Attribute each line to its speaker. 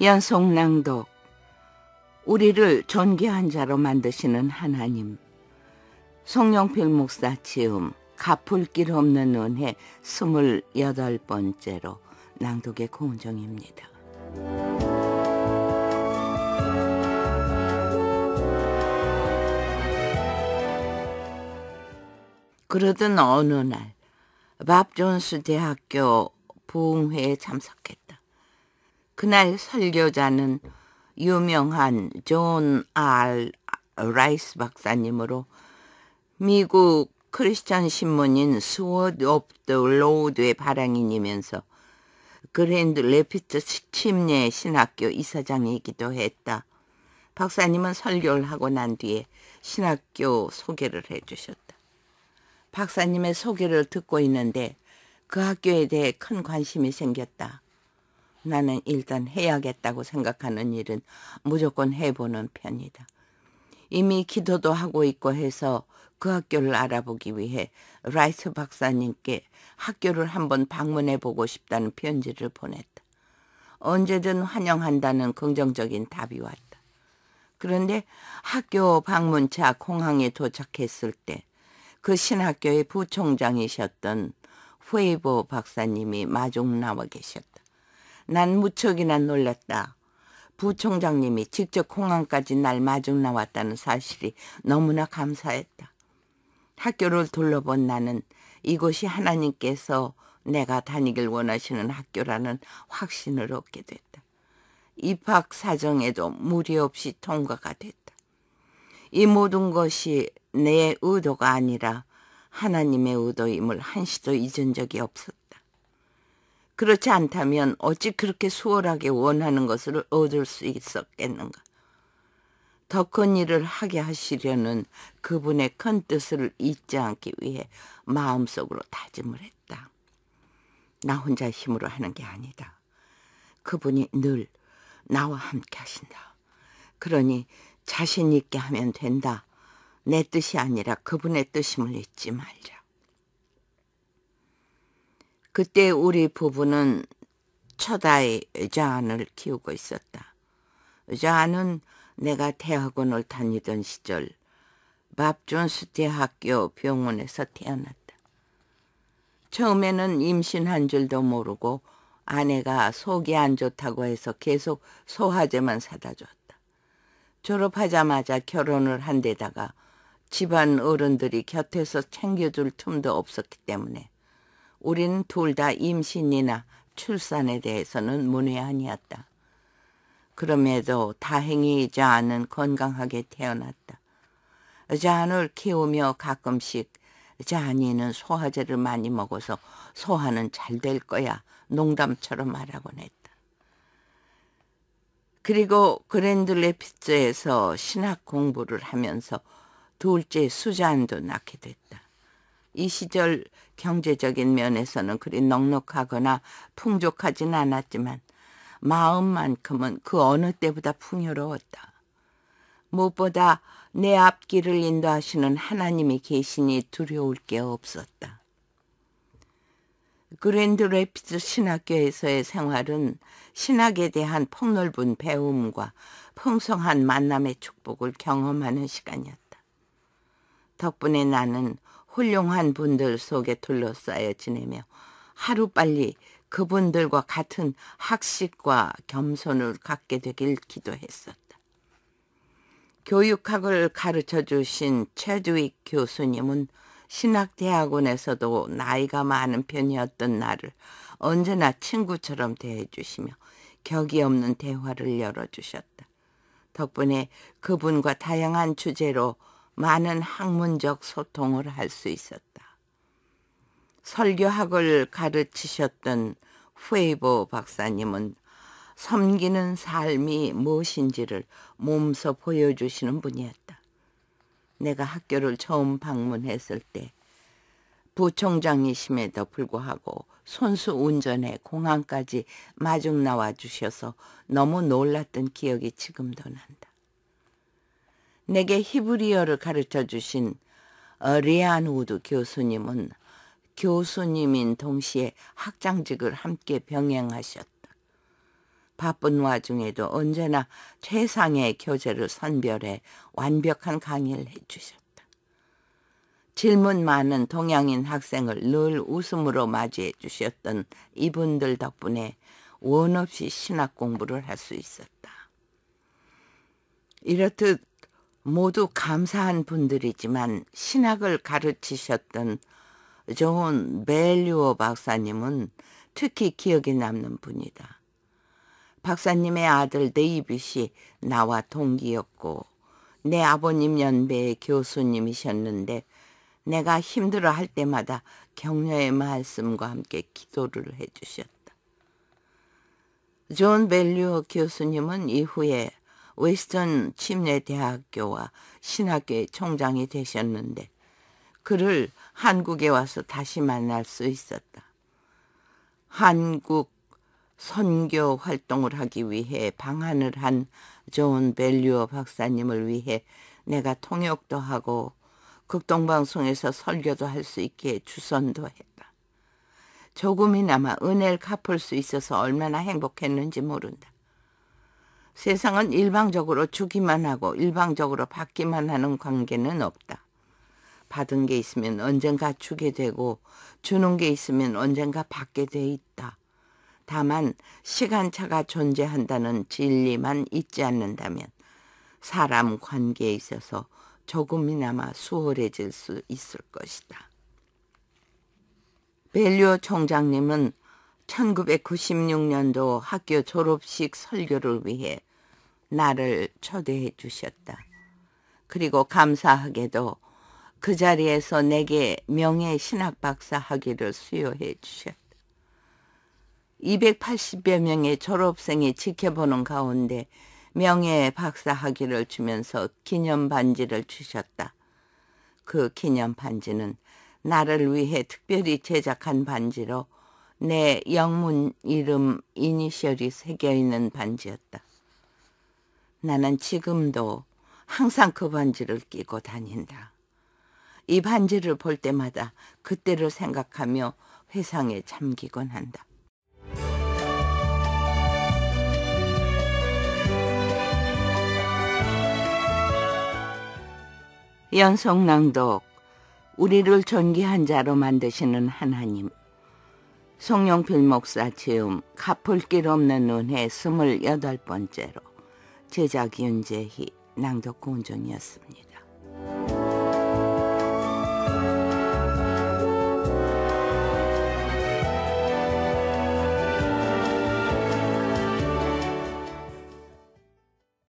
Speaker 1: 연속 낭독 우리를 존귀한 자로 만드시는 하나님 송영필 목사 지음 갚을 길 없는 은혜 28번째로 낭독의 공정입니다 그러던 어느 날 밥존스 대학교 부흥회에 참석했다. 그날 설교자는 유명한 존 R. 라이스 박사님으로 미국 크리스천 신문인 스워드 오브 더 로드의 발행인이면서 그랜드 레피트 침례 신학교 이사장이기도 했다. 박사님은 설교를 하고 난 뒤에 신학교 소개를 해주셨다. 박사님의 소개를 듣고 있는데 그 학교에 대해 큰 관심이 생겼다. 나는 일단 해야겠다고 생각하는 일은 무조건 해보는 편이다. 이미 기도도 하고 있고 해서 그 학교를 알아보기 위해 라이스 박사님께 학교를 한번 방문해 보고 싶다는 편지를 보냈다. 언제든 환영한다는 긍정적인 답이 왔다. 그런데 학교 방문차 공항에 도착했을 때 그 신학교의 부총장이셨던 후이보 박사님이 마중 나와 계셨다. 난 무척이나 놀랐다. 부총장님이 직접 공항까지 날 마중 나왔다는 사실이 너무나 감사했다. 학교를 둘러본 나는 이곳이 하나님께서 내가 다니길 원하시는 학교라는 확신을 얻게 됐다. 입학 사정에도 무리 없이 통과가 됐다. 이 모든 것이 내 의도가 아니라 하나님의 의도임을 한시도 잊은 적이 없었다. 그렇지 않다면 어찌 그렇게 수월하게 원하는 것을 얻을 수 있었겠는가. 더 큰 일을 하게 하시려는 그분의 큰 뜻을 잊지 않기 위해 마음속으로 다짐을 했다. 나 혼자 힘으로 하는 게 아니다. 그분이 늘 나와 함께 하신다. 그러니 자신 있게 하면 된다. 내 뜻이 아니라 그분의 뜻임을 잊지 말자. 그때 우리 부부는 첫아이 자안을 키우고 있었다. 자한은 내가 대학원을 다니던 시절 밥존스 대학교 병원에서 태어났다. 처음에는 임신한 줄도 모르고 아내가 속이 안 좋다고 해서 계속 소화제만 사다 줬다. 졸업하자마자 결혼을 한 데다가 집안 어른들이 곁에서 챙겨줄 틈도 없었기 때문에 우린 둘 다 임신이나 출산에 대해서는 문외한이었다. 그럼에도 다행히 자아는 건강하게 태어났다. 자안을 키우며 가끔씩 자안이는 소화제를 많이 먹어서 소화는 잘 될 거야 농담처럼 말하곤 했다. 그리고 그랜드레피스에서 신학 공부를 하면서 둘째 수잔도 낳게 됐다. 이 시절 경제적인 면에서는 그리 넉넉하거나 풍족하진 않았지만 마음만큼은 그 어느 때보다 풍요로웠다. 무엇보다 내 앞길을 인도하시는 하나님이 계시니 두려울 게 없었다. 그랜드레피스 신학교에서의 생활은 신학에 대한 폭넓은 배움과 풍성한 만남의 축복을 경험하는 시간이었다. 덕분에 나는 훌륭한 분들 속에 둘러싸여 지내며 하루빨리 그분들과 같은 학식과 겸손을 갖게 되길 기도했었다. 교육학을 가르쳐 주신 최두익 교수님은 신학대학원에서도 나이가 많은 편이었던 나를 언제나 친구처럼 대해주시며 격이 없는 대화를 열어주셨다. 덕분에 그분과 다양한 주제로 많은 학문적 소통을 할 수 있었다. 설교학을 가르치셨던 후에이보 박사님은 섬기는 삶이 무엇인지를 몸소 보여주시는 분이었다. 내가 학교를 처음 방문했을 때 부총장이심에도 불구하고 손수 운전해 공항까지 마중 나와 주셔서 너무 놀랐던 기억이 지금도 난다. 내게 히브리어를 가르쳐 주신 리안 우드 교수님은 교수님인 동시에 학장직을 함께 병행하셨다. 바쁜 와중에도 언제나 최상의 교재를 선별해 완벽한 강의를 해주셨다. 질문 많은 동양인 학생을 늘 웃음으로 맞이해 주셨던 이분들 덕분에 원 없이 신학 공부를 할 수 있었다. 이렇듯 모두 감사한 분들이지만 신학을 가르치셨던 존벨류어 박사님은 특히 기억에 남는 분이다. 박사님의 아들 데이빗이 나와 동기였고 내 아버님 연배의 교수님이셨는데 내가 힘들어할 때마다 격려의 말씀과 함께 기도를 해주셨다. 존 벨류어 교수님은 이후에 웨스턴 침례대학교와 신학교의 총장이 되셨는데 그를 한국에 와서 다시 만날 수 있었다. 한국 선교 활동을 하기 위해 방한을 한 존 벨류어 박사님을 위해 내가 통역도 하고 극동방송에서 설교도 할 수 있게 주선도 했다. 조금이나마 은혜를 갚을 수 있어서 얼마나 행복했는지 모른다. 세상은 일방적으로 주기만 하고 일방적으로 받기만 하는 관계는 없다. 받은 게 있으면 언젠가 주게 되고 주는 게 있으면 언젠가 받게 돼 있다. 다만 시간차가 존재한다는 진리만 잊지 않는다면 사람 관계에 있어서 조금이나마 수월해질 수 있을 것이다. 벨류 총장님은 1996년도 학교 졸업식 설교를 위해 나를 초대해 주셨다. 그리고 감사하게도 그 자리에서 내게 명예 신학박사 학위를 수여해 주셨다. 280여 명의 졸업생이 지켜보는 가운데 명예 박사 학위를 주면서 기념 반지를 주셨다. 그 기념 반지는 나를 위해 특별히 제작한 반지로 내 영문 이름 이니셜이 새겨있는 반지였다. 나는 지금도 항상 그 반지를 끼고 다닌다. 이 반지를 볼 때마다 그때를 생각하며 회상에 잠기곤 한다. 연속낭독 우리를 존귀한 자로 만드시는 하나님 송영필 목사 체험 갚을 길 없는 눈의 스물여덟 번째로 제작 윤재희 낭독 공존이었습니다.